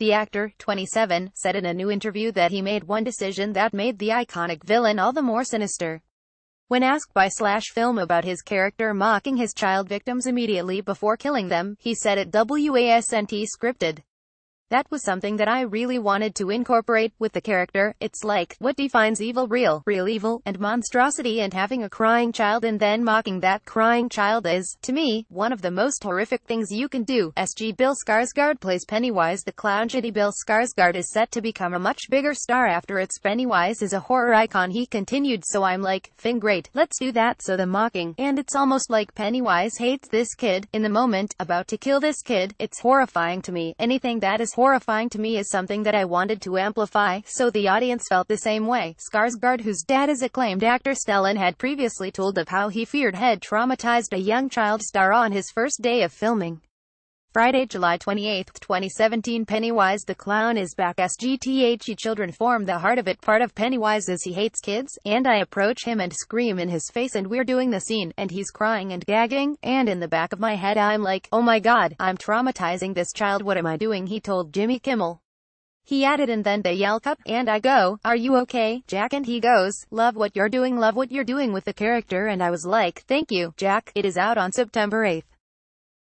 The actor, 27, said in a new interview that he made one decision that made the iconic villain all the more sinister. When asked by Slash Film about his character mocking his child victims immediately before killing them, he said it wasn't scripted. That was something that I really wanted to incorporate with the character. It's like, what defines evil real, real evil, and monstrosity and having a crying child and then mocking that crying child is, to me, one of the most horrific things you can do. SG Bill Skarsgård plays Pennywise the clown Shitty Bill Skarsgård is set to become a much bigger star after it's Pennywise is a horror icon he continued so I'm like, fin great, let's do that so the mocking, and it's almost like Pennywise hates this kid, in the moment, about to kill this kid, it's horrifying to me, anything that is horrifying to me is something that I wanted to amplify, so the audience felt the same way. Skarsgård, whose dad is acclaimed actor Stellan, had previously told of how he feared had traumatized a young child star on his first day of filming. Friday, July 28, 2017 Pennywise the Clown is back S G T H E children form the heart of it part of Pennywise as he hates kids, and I approach him and scream in his face and we're doing the scene, and he's crying and gagging, and in the back of my head I'm like, oh my god, I'm traumatizing this child what am I doing he told Jimmy Kimmel. He added and then they yell cup, and I go, are you okay, Jack? And he goes, love what you're doing, love what you're doing with the character and I was like, thank you, Jack. It is out on September 8th.